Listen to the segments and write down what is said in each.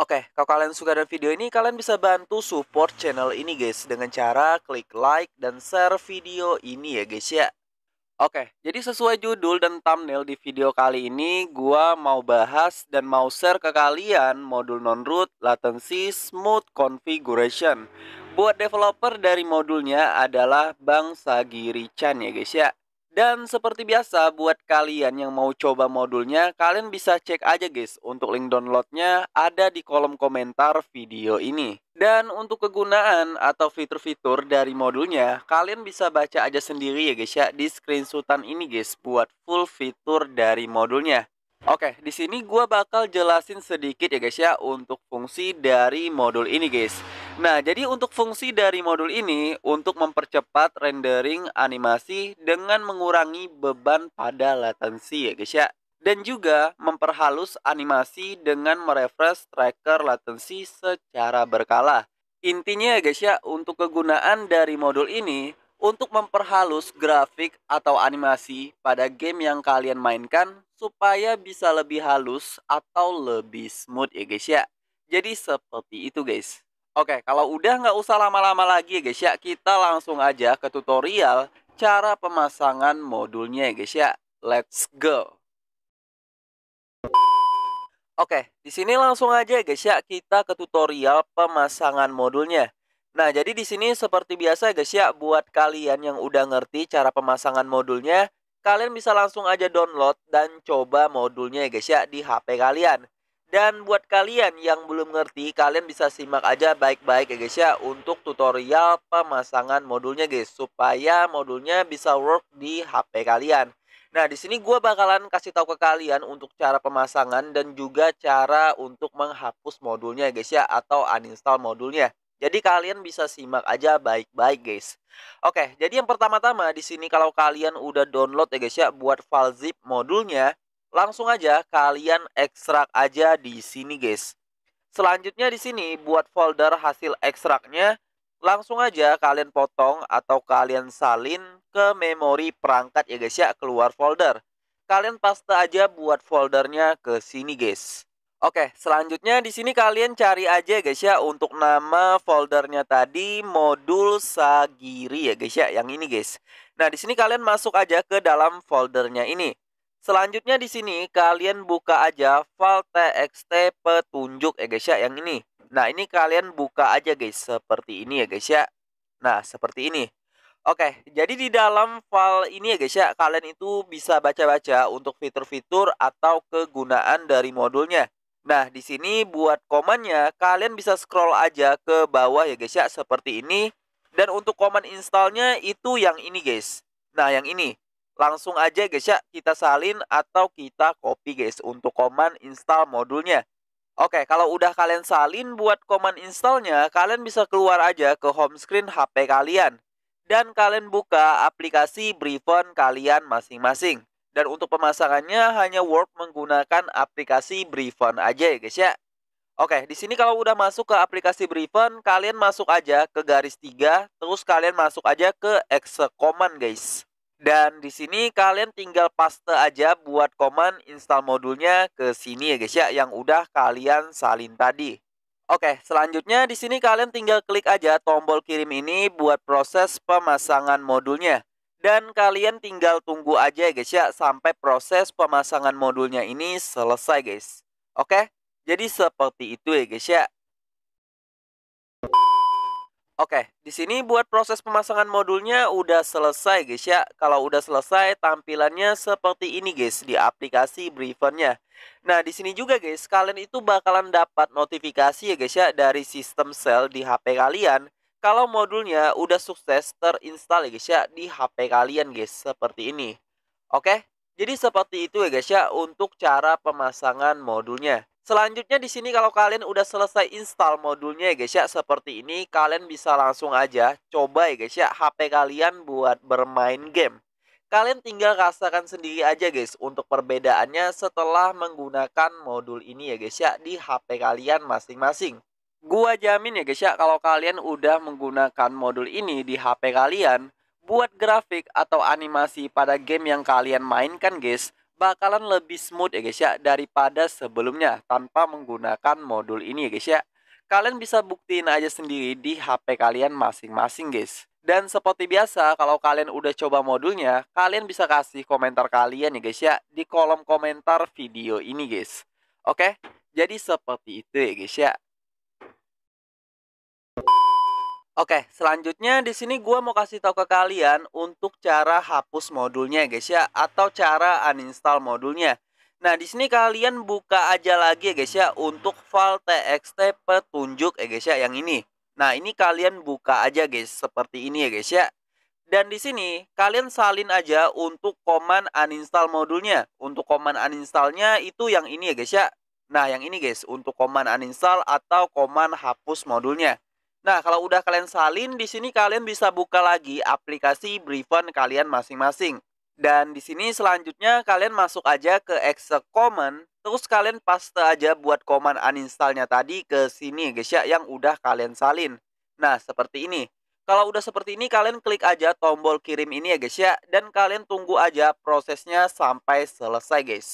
Oke, kalau kalian suka dengan video ini, kalian bisa bantu support channel ini guys dengan cara klik like dan share video ini ya guys ya. Oke, jadi sesuai judul dan thumbnail di video kali ini, gua mau bahas dan mau share ke kalian modul non-root latency smooth configuration. Buat developer dari modulnya adalah Bang Sagiri Chan ya guys ya. Dan seperti biasa buat kalian yang mau coba modulnya kalian bisa cek aja guys untuk link downloadnya ada di kolom komentar video ini. Dan untuk kegunaan atau fitur-fitur dari modulnya kalian bisa baca aja sendiri ya guys ya di screenshotan ini guys buat full fitur dari modulnya. Oke, di sini gua bakal jelasin sedikit ya guys ya untuk fungsi dari modul ini guys. Nah, jadi untuk fungsi dari modul ini untuk mempercepat rendering animasi dengan mengurangi beban pada latensi ya guys ya. Dan juga memperhalus animasi dengan merefresh tracker latensi secara berkala. Intinya ya guys ya, untuk kegunaan dari modul ini untuk memperhalus grafik atau animasi pada game yang kalian mainkan supaya bisa lebih halus atau lebih smooth ya guys ya. Jadi seperti itu guys. Oke, kalau udah nggak usah lama-lama lagi ya guys ya, kita langsung aja ke tutorial cara pemasangan modulnya ya guys ya. Let's go! Oke, di sini langsung aja ya guys ya, kita ke tutorial pemasangan modulnya. Nah, jadi di sini seperti biasa ya guys ya, buat kalian yang udah ngerti cara pemasangan modulnya, kalian bisa langsung aja download dan coba modulnya ya guys ya di HP kalian. Dan buat kalian yang belum ngerti, kalian bisa simak aja baik-baik ya guys ya untuk tutorial pemasangan modulnya guys supaya modulnya bisa work di HP kalian. Nah, di sini gua bakalan kasih tahu ke kalian untuk cara pemasangan dan juga cara untuk menghapus modulnya ya guys ya atau uninstall modulnya. Jadi kalian bisa simak aja baik-baik guys. Oke, jadi yang pertama-tama di sini kalau kalian udah download ya guys ya buat file zip modulnya, Langsung aja kalian ekstrak aja di sini guys. Selanjutnya di sini buat folder hasil ekstraknya langsung aja kalian potong atau kalian salin ke memori perangkat ya guys ya keluar folder. Kalian paste aja buat foldernya ke sini guys. Oke, selanjutnya di sini kalian cari aja guys ya untuk nama foldernya tadi modul Sagiri ya guys ya yang ini guys. Nah, di sini kalian masuk aja ke dalam foldernya ini. Selanjutnya di sini kalian buka aja file txt petunjuk ya guys ya yang ini. Nah, ini kalian buka aja guys seperti ini ya guys ya. Nah, seperti ini. Oke, jadi di dalam file ini ya guys ya, kalian itu bisa baca-baca untuk fitur-fitur atau kegunaan dari modulnya. Nah, di sini buat komannya, kalian bisa scroll aja ke bawah ya guys ya, seperti ini. Dan untuk command installnya itu yang ini guys. Nah, yang ini. Langsung aja guys ya, kita salin atau kita copy guys untuk command install modulnya. Oke, kalau udah kalian salin buat command installnya, kalian bisa keluar aja ke home screen HP kalian. Dan kalian buka aplikasi Brifon kalian masing-masing. Dan untuk pemasangannya hanya work menggunakan aplikasi Brifon aja ya guys ya. Oke, di sini kalau udah masuk ke aplikasi Brifon, kalian masuk aja ke garis 3, terus kalian masuk aja ke exe command guys. Dan di sini kalian tinggal paste aja buat command install modulnya ke sini ya guys ya yang udah kalian salin tadi. Oke, selanjutnya di sini kalian tinggal klik aja tombol kirim ini buat proses pemasangan modulnya. Dan kalian tinggal tunggu aja ya guys ya sampai proses pemasangan modulnya ini selesai guys. Oke, jadi seperti itu ya guys ya. Oke, di sini buat proses pemasangan modulnya udah selesai guys ya. Kalau udah selesai, tampilannya seperti ini guys di aplikasi Briefernya. Nah, di sini juga guys, kalian itu bakalan dapat notifikasi ya guys ya dari sistem sel di HP kalian. Kalau modulnya udah sukses terinstall ya guys ya di HP kalian guys, seperti ini. Oke, jadi seperti itu ya guys ya untuk cara pemasangan modulnya. Selanjutnya di sini kalau kalian udah selesai install modulnya ya guys ya seperti ini kalian bisa langsung aja coba ya guys ya HP kalian buat bermain game. Kalian tinggal rasakan sendiri aja guys untuk perbedaannya setelah menggunakan modul ini ya guys ya di HP kalian masing-masing. Gua jamin ya guys ya kalau kalian udah menggunakan modul ini di HP kalian buat grafik atau animasi pada game yang kalian mainkan guys bakalan lebih smooth ya guys ya daripada sebelumnya tanpa menggunakan modul ini ya guys ya. Kalian bisa buktiin aja sendiri di HP kalian masing-masing guys. Dan seperti biasa, kalau kalian udah coba modulnya, kalian bisa kasih komentar kalian ya guys ya di kolom komentar video ini guys. Oke, jadi seperti itu ya guys ya. Oke, selanjutnya di sini gue mau kasih tahu ke kalian untuk cara hapus modulnya guys ya atau cara uninstall modulnya. Nah, di sini kalian buka aja lagi ya guys ya untuk file txt petunjuk ya guys ya yang ini. Nah, ini kalian buka aja guys seperti ini ya guys ya. Dan di sini kalian salin aja untuk command uninstall modulnya. Untuk command uninstallnya itu yang ini ya guys ya. Nah, yang ini guys untuk command uninstall atau command hapus modulnya. Nah, kalau udah kalian salin, di sini kalian bisa buka lagi aplikasi Briefan kalian masing-masing. Dan di sini selanjutnya kalian masuk aja ke exe command, terus kalian paste aja buat command uninstallnya tadi ke sini guys ya, yang udah kalian salin. Nah, seperti ini. Kalau udah seperti ini, kalian klik aja tombol kirim ini ya guys ya, dan kalian tunggu aja prosesnya sampai selesai guys.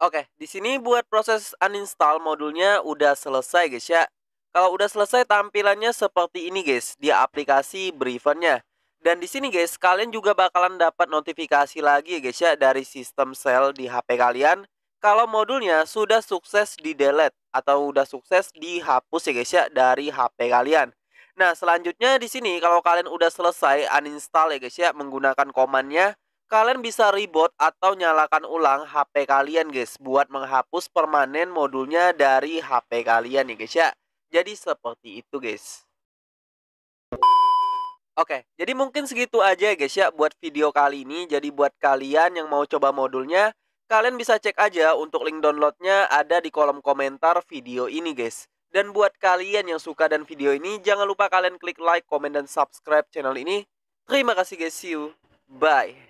Oke, di sini buat proses uninstall modulnya udah selesai guys ya. Kalau udah selesai tampilannya seperti ini guys di aplikasi Brievennya. Dan di sini guys kalian juga bakalan dapat notifikasi lagi ya guys ya dari sistem sel di HP kalian kalau modulnya sudah sukses di delete atau udah sukses dihapus ya guys ya dari HP kalian. Nah, selanjutnya di sini kalau kalian udah selesai uninstall ya guys ya menggunakan komandnya kalian bisa reboot atau nyalakan ulang HP kalian guys buat menghapus permanen modulnya dari HP kalian ya guys ya. Jadi seperti itu guys. Oke, jadi mungkin segitu aja guys ya buat video kali ini. Jadi buat kalian yang mau coba modulnya, kalian bisa cek aja untuk link downloadnya ada di kolom komentar video ini guys. Dan buat kalian yang suka dan video ini, jangan lupa kalian klik like, comment dan subscribe channel ini. Terima kasih guys, see you. Bye.